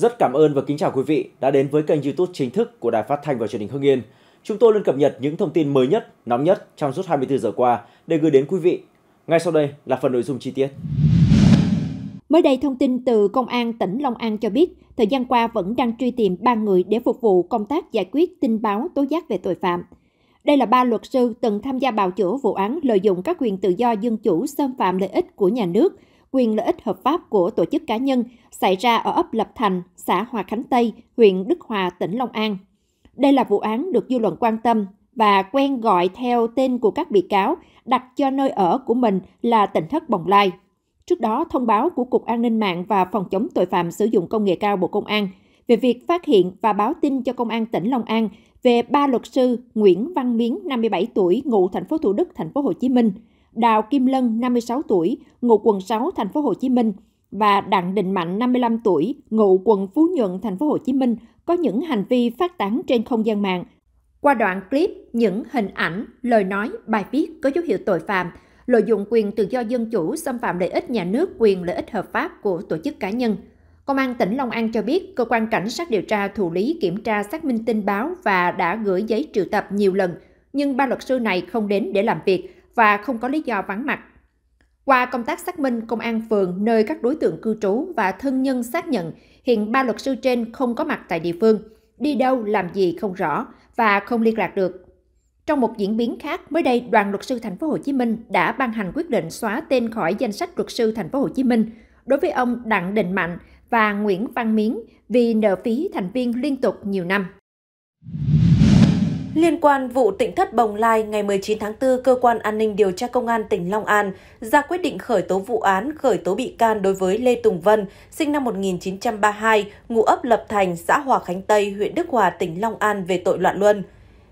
Rất cảm ơn và kính chào quý vị đã đến với kênh YouTube chính thức của Đài Phát thanh và Truyền hình Hưng Yên. Chúng tôi luôn cập nhật những thông tin mới nhất, nóng nhất trong suốt 24 giờ qua để gửi đến quý vị. Ngay sau đây là phần nội dung chi tiết. Mới đây, thông tin từ Công an tỉnh Long An cho biết, thời gian qua vẫn đang truy tìm 3 người để phục vụ công tác giải quyết tin báo tố giác về tội phạm. Đây là ba luật sư từng tham gia bào chữa vụ án lợi dụng các quyền tự do dân chủ xâm phạm lợi ích của nhà nước – quyền lợi ích hợp pháp của tổ chức cá nhân xảy ra ở ấp Lập Thành, xã Hòa Khánh Tây, huyện Đức Hòa, tỉnh Long An. Đây là vụ án được dư luận quan tâm và quen gọi theo tên của các bị cáo đặt cho nơi ở của mình là tỉnh thất Bồng Lai. Trước đó, thông báo của Cục An ninh mạng và Phòng chống tội phạm sử dụng công nghệ cao Bộ Công an về việc phát hiện và báo tin cho Công an tỉnh Long An về ba luật sư Nguyễn Văn Miến, 57 tuổi, ngụ thành phố Thủ Đức, thành phố Hồ Chí Minh – Đào Kim Lân 56 tuổi, ngụ quận 6 thành phố Hồ Chí Minh và Đặng Đình Mạnh 55 tuổi, ngụ quận Phú Nhuận thành phố Hồ Chí Minh có những hành vi phát tán trên không gian mạng. Qua đoạn clip, những hình ảnh, lời nói, bài viết có dấu hiệu tội phạm, lợi dụng quyền tự do dân chủ xâm phạm lợi ích nhà nước, quyền lợi ích hợp pháp của tổ chức cá nhân. Công an tỉnh Long An cho biết, cơ quan cảnh sát điều tra thụ lý kiểm tra xác minh tin báo và đã gửi giấy triệu tập nhiều lần, nhưng ba luật sư này không đến để làm việc, và không có lý do vắng mặt. Qua công tác xác minh, công an phường nơi các đối tượng cư trú và thân nhân xác nhận hiện ba luật sư trên không có mặt tại địa phương, đi đâu làm gì không rõ và không liên lạc được. Trong một diễn biến khác, mới đây đoàn luật sư thành phố Hồ Chí Minh đã ban hành quyết định xóa tên khỏi danh sách luật sư thành phố Hồ Chí Minh đối với ông Đặng Đình Mạnh và Nguyễn Văn Miến vì nợ phí thành viên liên tục nhiều năm. Liên quan vụ tỉnh thất Bồng Lai ngày 19 tháng 4, Cơ quan An ninh Điều tra Công an tỉnh Long An ra quyết định khởi tố vụ án, khởi tố bị can đối với Lê Tùng Vân, sinh năm 1932, ngụ ấp Lập Thành, xã Hòa Khánh Tây, huyện Đức Hòa, tỉnh Long An về tội loạn luân.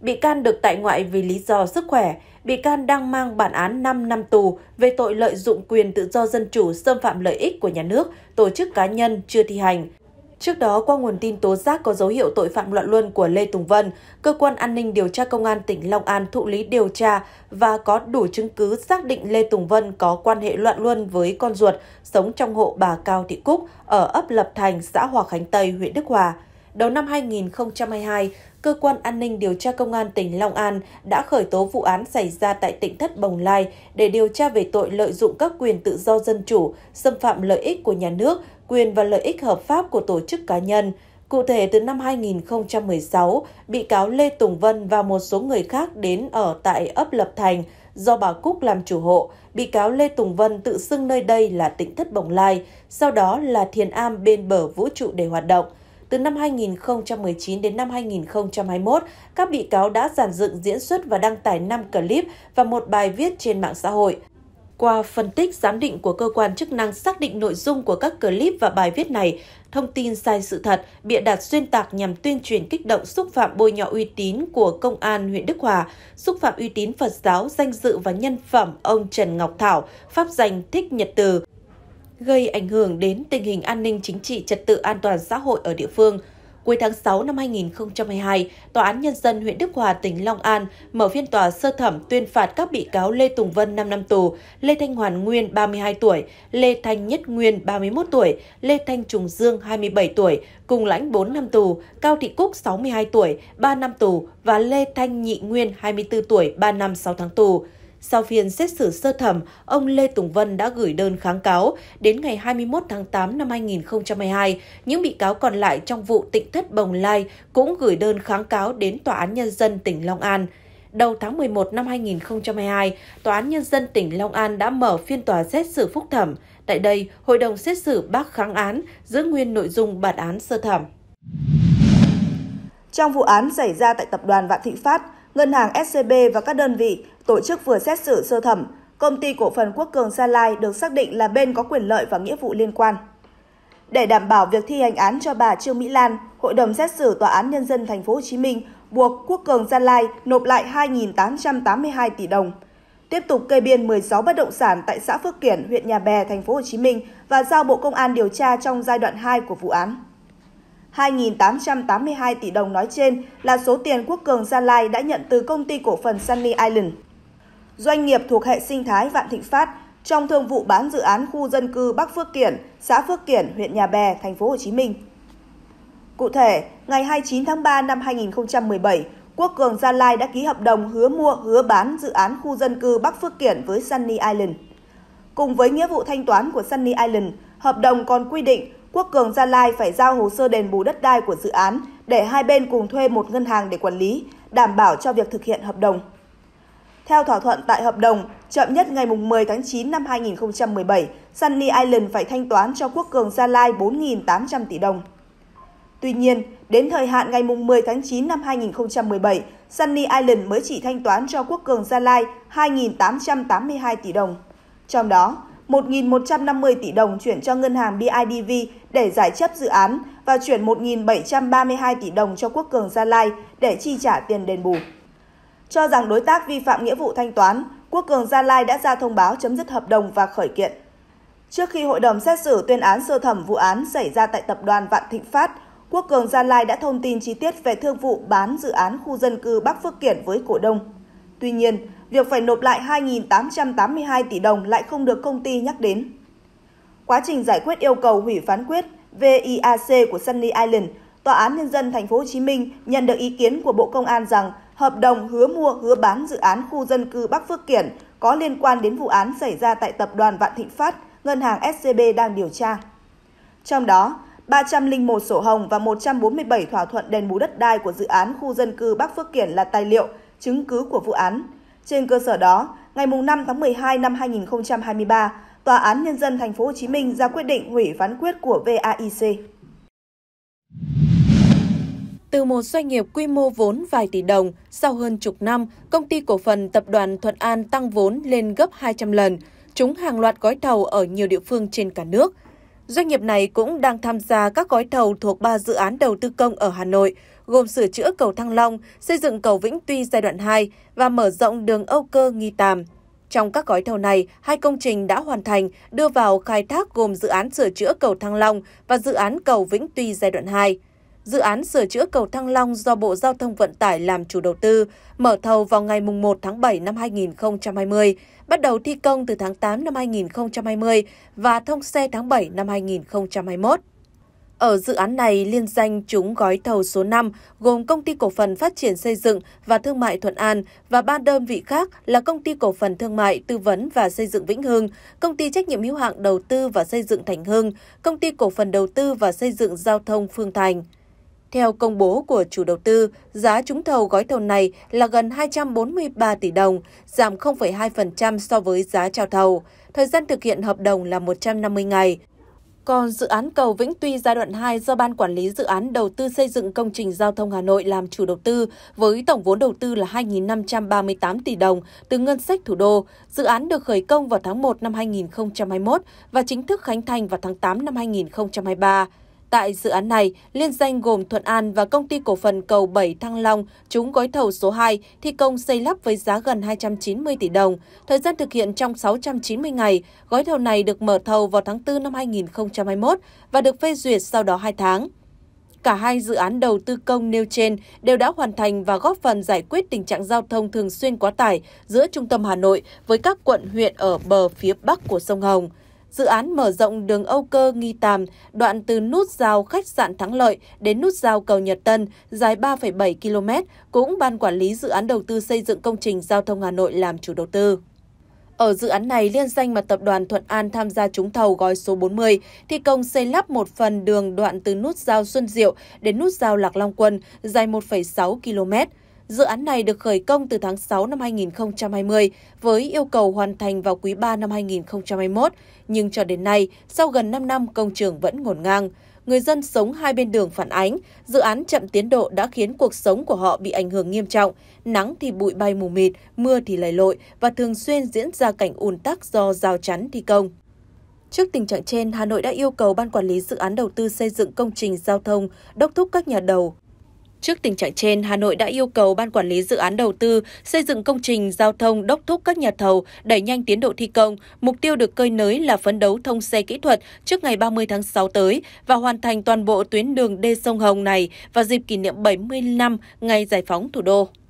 Bị can được tại ngoại vì lý do sức khỏe, bị can đang mang bản án 5 năm tù về tội lợi dụng quyền tự do dân chủ xâm phạm lợi ích của nhà nước, tổ chức cá nhân chưa thi hành. Trước đó, qua nguồn tin tố giác có dấu hiệu tội phạm loạn luân của Lê Tùng Vân, Cơ quan An ninh Điều tra Công an tỉnh Long An thụ lý điều tra và có đủ chứng cứ xác định Lê Tùng Vân có quan hệ loạn luân với con ruột sống trong hộ bà Cao Thị Cúc ở ấp Lập Thành, xã Hòa Khánh Tây, huyện Đức Hòa. Đầu năm 2022, Cơ quan An ninh Điều tra Công an tỉnh Long An đã khởi tố vụ án xảy ra tại tỉnh Thất Bồng Lai để điều tra về tội lợi dụng các quyền tự do dân chủ, xâm phạm lợi ích của nhà nước, quyền và lợi ích hợp pháp của tổ chức cá nhân. Cụ thể, từ năm 2016, bị cáo Lê Tùng Vân và một số người khác đến ở tại ấp Lập Thành, do bà Cúc làm chủ hộ, bị cáo Lê Tùng Vân tự xưng nơi đây là tỉnh Thất Bồng Lai, sau đó là Thiền Am bên bờ vũ trụ để hoạt động. Từ năm 2019 đến năm 2021, các bị cáo đã giàn dựng diễn xuất và đăng tải 5 clip và một bài viết trên mạng xã hội. Qua phân tích giám định của cơ quan chức năng xác định nội dung của các clip và bài viết này, thông tin sai sự thật, bịa đặt xuyên tạc nhằm tuyên truyền kích động xúc phạm bôi nhọ uy tín của công an huyện Đức Hòa, xúc phạm uy tín Phật giáo, danh dự và nhân phẩm ông Trần Ngọc Thảo, pháp danh Thích Nhật Từ, gây ảnh hưởng đến tình hình an ninh chính trị, trật tự an toàn xã hội ở địa phương – cuối tháng 6 năm 2022, Tòa án Nhân dân huyện Đức Hòa, tỉnh Long An mở phiên tòa sơ thẩm tuyên phạt các bị cáo Lê Tùng Vân 5 năm tù, Lê Thanh Hoàn Nguyên 32 tuổi, Lê Thanh Nhất Nguyên 31 tuổi, Lê Thanh Trùng Dương 27 tuổi, cùng lãnh 4 năm tù, Cao Thị Cúc 62 tuổi, 3 năm tù và Lê Thanh Nhị Nguyên 24 tuổi, 3 năm 6 tháng tù. Sau phiên xét xử sơ thẩm, ông Lê Tùng Vân đã gửi đơn kháng cáo. Đến ngày 21 tháng 8 năm 2012. những bị cáo còn lại trong vụ tịnh thất Bồng Lai cũng gửi đơn kháng cáo đến Tòa án Nhân dân tỉnh Long An. Đầu tháng 11 năm 2022, Tòa án Nhân dân tỉnh Long An đã mở phiên tòa xét xử phúc thẩm. Tại đây, hội đồng xét xử bác kháng án, giữ nguyên nội dung bản án sơ thẩm. Trong vụ án xảy ra tại tập đoàn Vạn Thịnh Phát, Ngân hàng SCB và các đơn vị tổ chức vừa xét xử sơ thẩm, công ty cổ phần Quốc Cường Gia Lai được xác định là bên có quyền lợi và nghĩa vụ liên quan. Để đảm bảo việc thi hành án cho bà Trương Mỹ Lan, Hội đồng xét xử Tòa án Nhân dân Thành phố Hồ Chí Minh buộc Quốc Cường Gia Lai nộp lại 2.882 tỷ đồng, tiếp tục kê biên 16 bất động sản tại xã Phước Kiển, huyện Nhà Bè, Thành phố Hồ Chí Minh và giao Bộ Công an điều tra trong giai đoạn 2 của vụ án. 2.882 tỷ đồng nói trên là số tiền Quốc Cường Gia Lai đã nhận từ công ty cổ phần Sunny Island. Doanh nghiệp thuộc hệ sinh thái Vạn Thịnh Phát trong thương vụ bán dự án khu dân cư Bắc Phước Kiển, xã Phước Kiển, huyện Nhà Bè, thành phố Hồ Chí Minh. Cụ thể, ngày 29 tháng 3 năm 2017, Quốc Cường Gia Lai đã ký hợp đồng hứa mua, hứa bán dự án khu dân cư Bắc Phước Kiển với Sunny Island. Cùng với nghĩa vụ thanh toán của Sunny Island, hợp đồng còn quy định Quốc Cường Gia Lai phải giao hồ sơ đền bù đất đai của dự án để hai bên cùng thuê một ngân hàng để quản lý, đảm bảo cho việc thực hiện hợp đồng. Theo thỏa thuận tại hợp đồng, chậm nhất ngày 10 tháng 9 năm 2017, Sunny Island phải thanh toán cho Quốc Cường Gia Lai 4.800 tỷ đồng. Tuy nhiên, đến thời hạn ngày 10 tháng 9 năm 2017, Sunny Island mới chỉ thanh toán cho Quốc Cường Gia Lai 2.882 tỷ đồng. Trong đó, 1.150 tỷ đồng chuyển cho ngân hàng BIDV để giải chấp dự án và chuyển 1.732 tỷ đồng cho Quốc Cường Gia Lai để chi trả tiền đền bù. Cho rằng đối tác vi phạm nghĩa vụ thanh toán, Quốc Cường Gia Lai đã ra thông báo chấm dứt hợp đồng và khởi kiện. Trước khi hội đồng xét xử tuyên án sơ thẩm vụ án xảy ra tại tập đoàn Vạn Thịnh Phát, Quốc Cường Gia Lai đã thông tin chi tiết về thương vụ bán dự án khu dân cư Bắc Phước Kiển với cổ đông Tuy nhiên, việc phải nộp lại 2.882 tỷ đồng lại không được công ty nhắc đến. Quá trình giải quyết yêu cầu hủy phán quyết VIAC của Sunny Island, Tòa án Nhân dân Thành phố Hồ Chí Minh nhận được ý kiến của Bộ Công an rằng hợp đồng hứa mua hứa bán dự án khu dân cư Bắc Phước Kiển có liên quan đến vụ án xảy ra tại Tập đoàn Vạn Thịnh Phát, Ngân hàng SCB đang điều tra. Trong đó, 301 sổ hồng và 147 thỏa thuận đền bù đất đai của dự án khu dân cư Bắc Phước Kiển là tài liệu – chứng cứ của vụ án. Trên cơ sở đó, ngày 5 tháng 12 năm 2023, Tòa án Nhân dân Thành phố Hồ Chí Minh ra quyết định hủy phán quyết của VAIC. Từ một doanh nghiệp quy mô vốn vài tỷ đồng, sau hơn chục năm, công ty cổ phần tập đoàn Thuận An tăng vốn lên gấp 200 lần, trúng hàng loạt gói thầu ở nhiều địa phương trên cả nước. Doanh nghiệp này cũng đang tham gia các gói thầu thuộc 3 dự án đầu tư công ở Hà Nội, gồm sửa chữa cầu Thăng Long, xây dựng cầu Vĩnh Tuy giai đoạn 2 và mở rộng đường Âu Cơ Nghi Tàm. Trong các gói thầu này, hai công trình đã hoàn thành, đưa vào khai thác gồm dự án sửa chữa cầu Thăng Long và dự án cầu Vĩnh Tuy giai đoạn 2. Dự án sửa chữa cầu Thăng Long do Bộ Giao thông Vận tải làm chủ đầu tư, mở thầu vào ngày 1 tháng 7 năm 2020, bắt đầu thi công từ tháng 8 năm 2020 và thông xe tháng 7 năm 2021. Ở dự án này, liên danh chúng gói thầu số 5 gồm Công ty Cổ phần Phát triển Xây dựng và Thương mại Thuận An và ba đơn vị khác là Công ty Cổ phần Thương mại Tư vấn và Xây dựng Vĩnh Hưng, Công ty Trách nhiệm hữu hạn Đầu tư và Xây dựng Thành Hưng, Công ty Cổ phần Đầu tư và Xây dựng Giao thông Phương Thành. Theo công bố của chủ đầu tư, giá trúng thầu gói thầu này là gần 243 tỷ đồng, giảm 0,2% so với giá trao thầu. Thời gian thực hiện hợp đồng là 150 ngày. Còn dự án cầu Vĩnh Tuy giai đoạn 2 do Ban Quản lý Dự án Đầu tư xây dựng công trình giao thông Hà Nội làm chủ đầu tư với tổng vốn đầu tư là 2.538 tỷ đồng từ ngân sách thủ đô. Dự án được khởi công vào tháng 1 năm 2021 và chính thức khánh thành vào tháng 8 năm 2023. Tại dự án này, liên danh gồm Thuận An và công ty cổ phần cầu 7 Thăng Long trúng gói thầu số 2 thi công xây lắp với giá gần 290 tỷ đồng. Thời gian thực hiện trong 690 ngày, gói thầu này được mở thầu vào tháng 4 năm 2021 và được phê duyệt sau đó 2 tháng. Cả hai dự án đầu tư công nêu trên đều đã hoàn thành và góp phần giải quyết tình trạng giao thông thường xuyên quá tải giữa trung tâm Hà Nội với các quận huyện ở bờ phía bắc của sông Hồng. Dự án mở rộng đường Âu Cơ Nghi Tàm, đoạn từ nút giao khách sạn Thắng Lợi đến nút giao cầu Nhật Tân, dài 3,7 km, cũng Ban Quản lý Dự án Đầu tư xây dựng công trình giao thông Hà Nội làm chủ đầu tư. Ở dự án này, liên danh mà tập đoàn Thuận An tham gia trúng thầu gói số 40, thi công xây lắp một phần đường đoạn từ nút giao Xuân Diệu đến nút giao Lạc Long Quân, dài 1,6 km. Dự án này được khởi công từ tháng 6 năm 2020 với yêu cầu hoàn thành vào quý 3 năm 2021, nhưng cho đến nay, sau gần 5 năm công trường vẫn ngổn ngang. Người dân sống hai bên đường phản ánh, dự án chậm tiến độ đã khiến cuộc sống của họ bị ảnh hưởng nghiêm trọng, nắng thì bụi bay mù mịt, mưa thì lầy lội và thường xuyên diễn ra cảnh ùn tắc do rào chắn thi công. Trước tình trạng trên, Hà Nội đã yêu cầu Ban Quản lý Dự án Đầu tư xây dựng công trình giao thông đốc thúc các nhà đầu, Trước tình trạng trên, Hà Nội đã yêu cầu Ban Quản lý Dự án Đầu tư xây dựng công trình giao thông đốc thúc các nhà thầu đẩy nhanh tiến độ thi công. Mục tiêu được cơi nới là phấn đấu thông xe kỹ thuật trước ngày 30 tháng 6 tới và hoàn thành toàn bộ tuyến đường đê sông Hồng này vào dịp kỷ niệm 70 năm ngày giải phóng thủ đô.